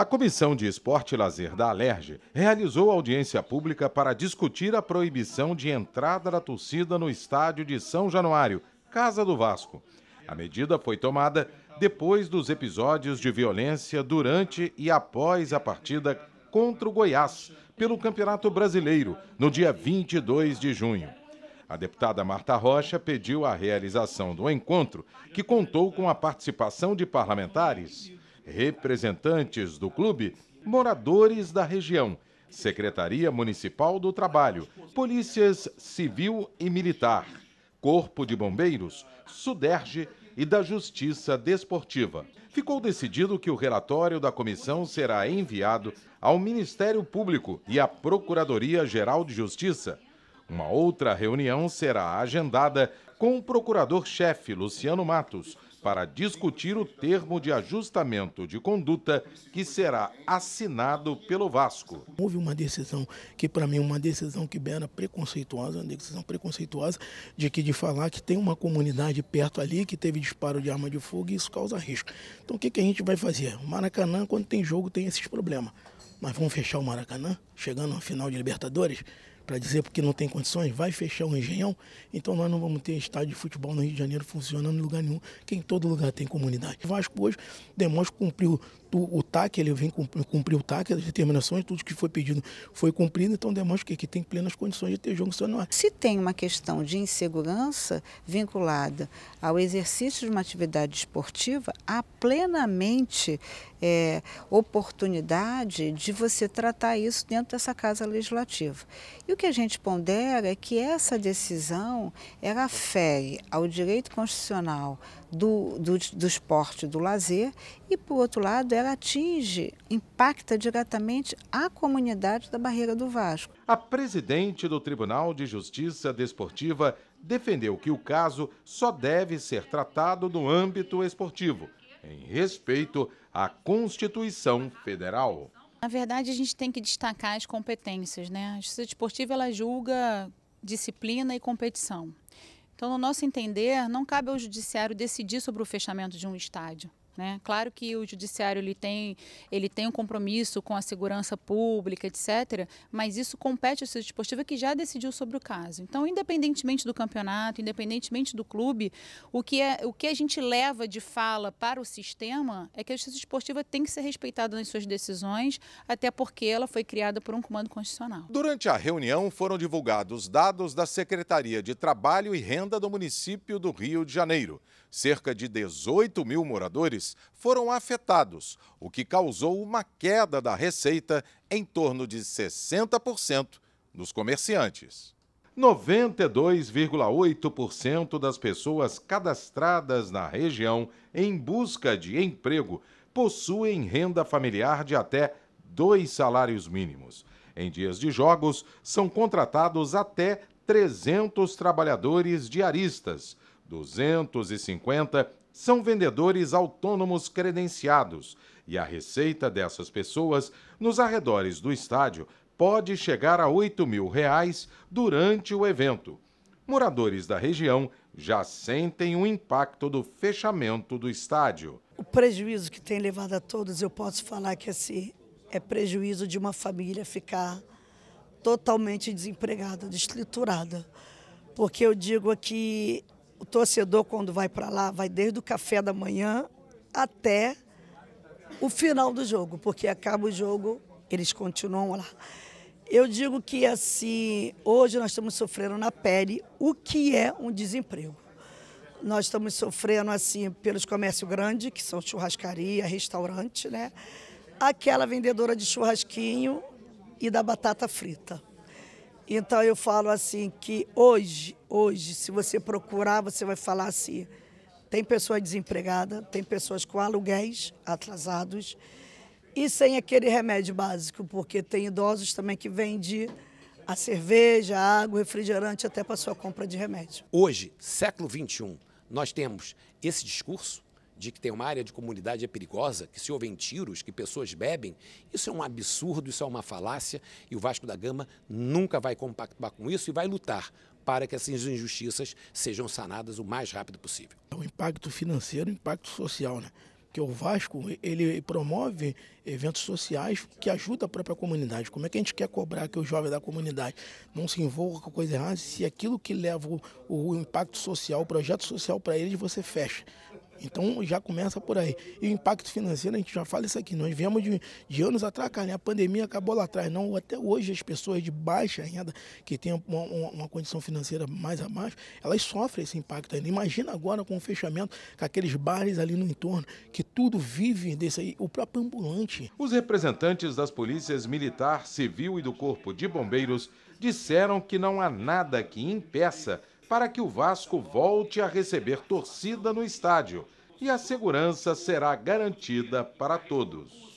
A Comissão de Esporte e Lazer da Alerj realizou audiência pública para discutir a proibição de entrada da torcida no estádio de São Januário, Casa do Vasco. A medida foi tomada depois dos episódios de violência durante e após a partida contra o Goiás pelo Campeonato Brasileiro, no dia 22 de junho. A deputada Marta Rocha pediu a realização do encontro, que contou com a participação de parlamentares representantes do clube, moradores da região, Secretaria Municipal do Trabalho, Polícias Civil e Militar, Corpo de Bombeiros, Suderge e da Justiça Desportiva. Ficou decidido que o relatório da comissão será enviado ao Ministério Público e à Procuradoria-Geral de Justiça. Uma outra reunião será agendada com o procurador-chefe Luciano Matos para discutir o termo de ajustamento de conduta que será assinado pelo Vasco. Houve uma decisão que, para mim, uma decisão que era preconceituosa, uma decisão preconceituosa de que de falar que tem uma comunidade perto ali que teve disparo de arma de fogo e isso causa risco. Então, o que, que a gente vai fazer? Maracanã, quando tem jogo, tem esses problemas. Mas vamos fechar o Maracanã, chegando ao final de Libertadores? para dizer porque não tem condições, vai fechar o um engenhão, então nós não vamos ter estádio de futebol no Rio de Janeiro funcionando em lugar nenhum, que em todo lugar tem comunidade. O Vasco hoje demonstra que cumpriu o, o TAC, ele vem cumprir, cumprir o TAC, as determinações, tudo que foi pedido foi cumprido, então demonstra que, que tem plenas condições de ter jogo sonoro. Se tem uma questão de insegurança vinculada ao exercício de uma atividade esportiva, há plenamente é, oportunidade de você tratar isso dentro dessa casa legislativa. E o que a gente pondera é que essa decisão, ela fere ao direito constitucional do, do, do esporte, do lazer, e, por outro lado, ela atinge, impacta diretamente a comunidade da Barreira do Vasco. A presidente do Tribunal de Justiça Desportiva defendeu que o caso só deve ser tratado no âmbito esportivo, em respeito à Constituição Federal. Na verdade, a gente tem que destacar as competências, né? A justiça Desportiva ela julga disciplina e competição. Então, no nosso entender, não cabe ao judiciário decidir sobre o fechamento de um estádio. Né? Claro que o judiciário ele tem, ele tem um compromisso com a segurança pública, etc., mas isso compete ao Justiça Esportiva que já decidiu sobre o caso. Então, independentemente do campeonato, independentemente do clube, o que, é, o que a gente leva de fala para o sistema é que a Justiça Esportiva tem que ser respeitada nas suas decisões, até porque ela foi criada por um comando constitucional. Durante a reunião foram divulgados dados da Secretaria de Trabalho e Renda do município do Rio de Janeiro. Cerca de 18 mil moradores foram afetados, o que causou uma queda da receita em torno de 60% nos comerciantes. 92,8% das pessoas cadastradas na região em busca de emprego possuem renda familiar de até dois salários mínimos. Em dias de jogos, são contratados até 300 trabalhadores diaristas, 250 são vendedores autônomos credenciados e a receita dessas pessoas nos arredores do estádio pode chegar a 8 mil reais durante o evento. Moradores da região já sentem o impacto do fechamento do estádio. O prejuízo que tem levado a todos, eu posso falar que esse assim, é prejuízo de uma família ficar totalmente desempregada, destriturada. Porque eu digo aqui, o torcedor, quando vai para lá, vai desde o café da manhã até o final do jogo, porque acaba o jogo, eles continuam lá. Eu digo que assim, hoje nós estamos sofrendo na pele o que é um desemprego. Nós estamos sofrendo assim pelos comércios grandes, que são churrascaria, restaurante, né? Aquela vendedora de churrasquinho e da batata frita. Então eu falo assim que hoje, hoje, se você procurar, você vai falar assim: tem pessoas desempregadas, tem pessoas com aluguéis atrasados e sem aquele remédio básico, porque tem idosos também que vendem a cerveja, a água, refrigerante até para sua compra de remédio. Hoje, século 21, nós temos esse discurso de que tem uma área de comunidade é perigosa, que se ouvem tiros, que pessoas bebem, isso é um absurdo, isso é uma falácia e o Vasco da Gama nunca vai compactuar com isso e vai lutar para que essas injustiças sejam sanadas o mais rápido possível. O é impacto financeiro, o impacto social, né? Porque o Vasco, ele promove eventos sociais que ajudam a própria comunidade. Como é que a gente quer cobrar que o jovem da comunidade não se envolva com coisa errada se aquilo que leva o, o impacto social, o projeto social para eles, você fecha? Então já começa por aí. E o impacto financeiro, a gente já fala isso aqui, nós viemos de, de anos atrás, cara, né? a pandemia acabou lá atrás. Não, até hoje as pessoas de baixa renda, que têm uma, uma, uma condição financeira mais abaixo, elas sofrem esse impacto ainda. Imagina agora com o fechamento, com aqueles bares ali no entorno, que tudo vive desse aí, o próprio ambulante. Os representantes das polícias militar, civil e do corpo de bombeiros disseram que não há nada que impeça para que o Vasco volte a receber torcida no estádio e a segurança será garantida para todos.